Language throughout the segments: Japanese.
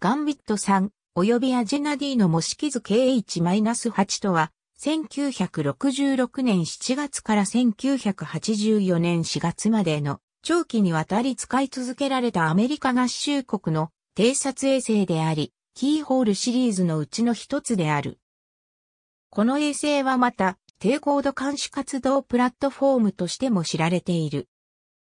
ガンビット3、及びアジェナディの模式図 KH-8 とは、1966年7月から1984年4月までの長期にわたり使い続けられたアメリカ合衆国の偵察衛星であり、キーホールシリーズのうちの一つである。この衛星はまた、低高度監視活動プラットフォームとしても知られている。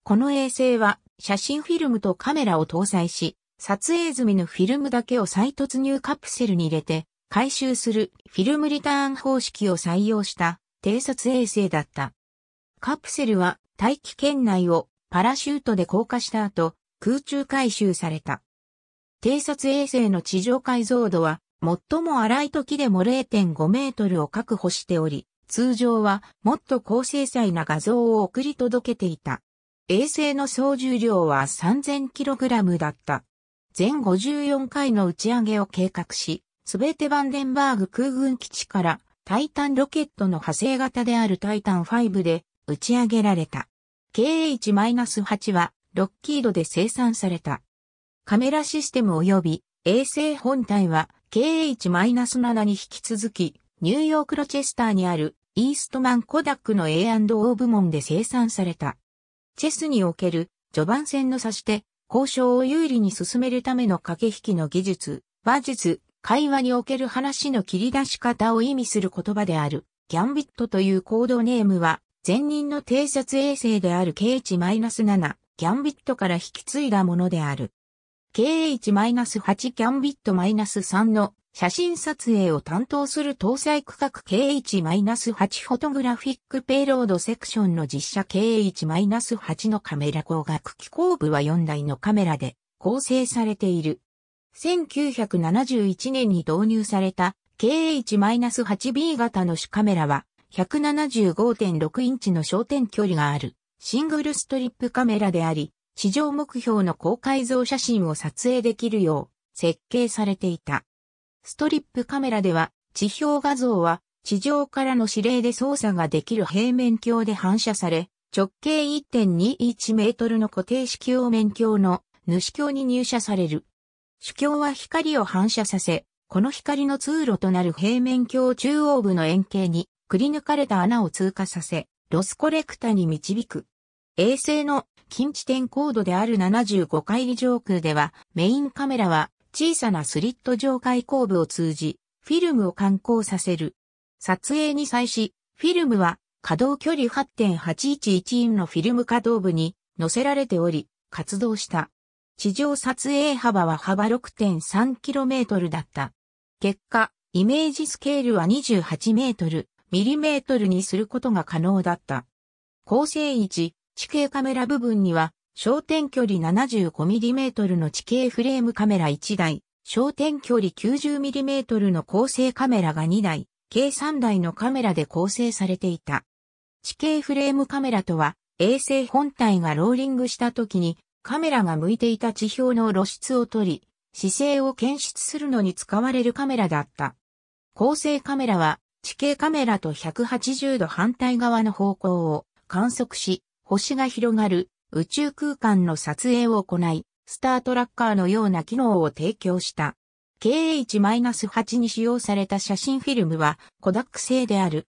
この衛星は写真フィルムとカメラを搭載し、撮影済みのフィルムだけを再突入カプセルに入れて回収するフィルムリターン方式を採用した偵察衛星だった。カプセルは大気圏内をパラシュートで降下した後空中回収された。偵察衛星の地上解像度は最も荒い時でも0.5メートルを確保しており、通常はもっと高精細な画像を送り届けていた。衛星の総重量は 3000kg だった。全54回の打ち上げを計画し、すべてバンデンバーグ空軍基地からタイタンロケットの派生型であるタイタン5で打ち上げられた。KH-8 はロッキードで生産された。カメラシステム及び衛星本体は KH-7 に引き続きニューヨークロチェスターにあるイーストマンコダックの A&O 部門で生産された。チェスにおける序盤戦の指し交渉を有利に進めるための駆け引きの技術、話術、会話における話の切り出し方を意味する言葉である、ギャンビットというコードネームは、前任の偵察衛星である KH-7、ギャンビットから引き継いだものである。KH-8 ギャンビット -3 の写真撮影を担当する搭載区画 KH-8 フォトグラフィックペイロードセクションの実写 KH-8 のカメラ光学機構部は4台のカメラで構成されている。1971年に導入された KH-8B 型の主カメラは175.6インチの焦点距離があるシングルストリップカメラであり、地上目標の高解像写真を撮影できるよう設計されていた。ストリップカメラでは、地表画像は地上からの指令で操作ができる平面鏡で反射され、直径1.21メートルの固定式用面鏡の主鏡に入射される。主鏡は光を反射させ、この光の通路となる平面鏡中央部の円形にくり抜かれた穴を通過させ、ロスコレクタに導く。衛星の近地点高度である75回以上空では、メインカメラは小さなスリット状開口部を通じ、フィルムを観光させる。撮影に際し、フィルムは可動距離8.811インのフィルム稼働部に乗せられており、活動した。地上撮影幅は幅 6.3km だった。結果、イメージスケールは 28m、ミリメートルにすることが可能だった。構成位置、地形カメラ部分には焦点距離 75mm の地形フレームカメラ1台、焦点距離 90mm の構成カメラが2台、計3台のカメラで構成されていた。地形フレームカメラとは、衛星本体がローリングした時に、カメラが向いていた地表の露出を取り、姿勢を検出するのに使われるカメラだった。構成カメラは、地形カメラと180度反対側の方向を観測し、星が広がる宇宙空間の撮影を行い、スタートラッカーのような機能を提供した。KH-8 に使用された写真フィルムはコダック製である。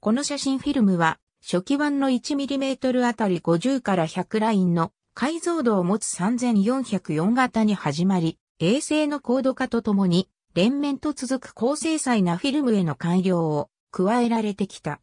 この写真フィルムは初期版の 1mm あたり50から100ラインの解像度を持つ3404型に始まり、衛星の高度化とともに連綿と続く高精細なフィルムへの改良を加えられてきた。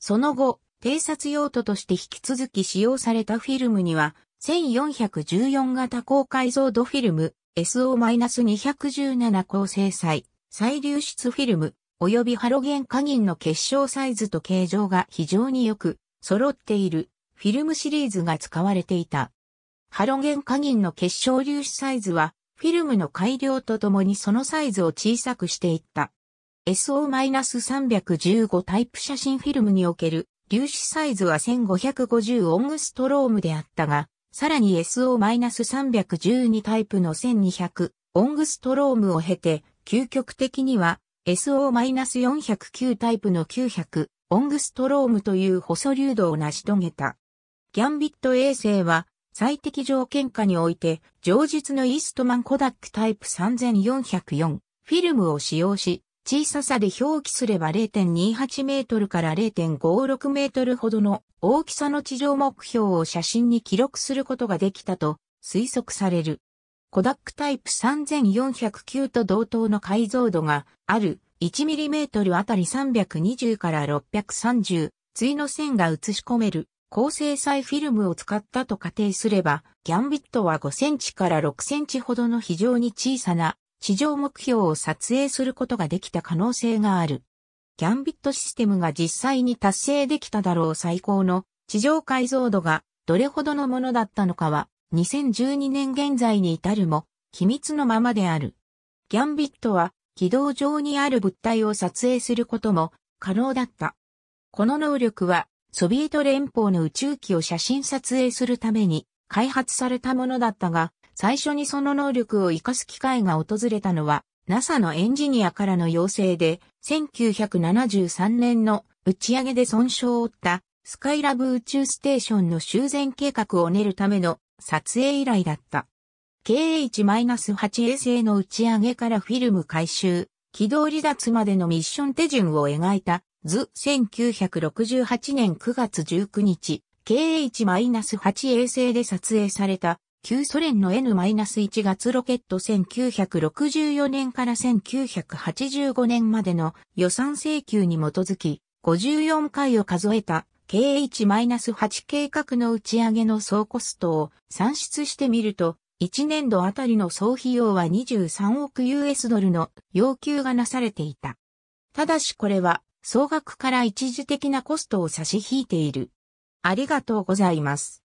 その後、偵察用途として引き続き使用されたフィルムには、1414型高解像度フィルム SO-217 高精細、再流出フィルム、及びハロゲン加銀の結晶サイズと形状が非常によく揃っているフィルムシリーズが使われていた。ハロゲン加銀の結晶粒子サイズはフィルムの改良とともにそのサイズを小さくしていった。SO-315 タイプ写真フィルムにおける粒子サイズは1550オングストロームであったが、さらに SO-312 タイプの1200オングストロームを経て、究極的には SO-409 タイプの900オングストロームという細粒度を成し遂げた。ギャンビット衛星は最適条件下において、上述のイーストマンコダックタイプ3404フィルムを使用し、小ささで表記すれば0.28メートルから0.56メートルほどの大きさの地上目標を写真に記録することができたと推測される。コダックタイプ3409と同等の解像度がある 1mm あたり320から630、次の線が映し込める高精細フィルムを使ったと仮定すれば、ギャンビットは5センチから6センチほどの非常に小さな地上目標を撮影することができた可能性がある。ギャンビットシステムが実際に達成できただろう最高の地上解像度がどれほどのものだったのかは2012年現在に至るも秘密のままである。ギャンビットは軌道上にある物体を撮影することも可能だった。この能力はソビエト連邦の宇宙機を写真撮影するために開発されたものだったが、最初にその能力を活かす機会が訪れたのは、NASA のエンジニアからの要請で、1973年の打ち上げで損傷を負ったスカイラブ宇宙ステーションの修繕計画を練るための撮影依頼だった。KH-8 衛星の打ち上げからフィルム回収、軌道離脱までのミッション手順を描いた図1968年9月19日、KH-8 衛星で撮影された旧ソ連の N-1 月ロケット1964年から1985年までの予算請求に基づき、54回を数えた KH-8 計画の打ち上げの総コストを算出してみると、1年度あたりの総費用は23億 US ドルの要求がなされていた。ただしこれは総額から一時的なコストを差し引いている。ありがとうございます。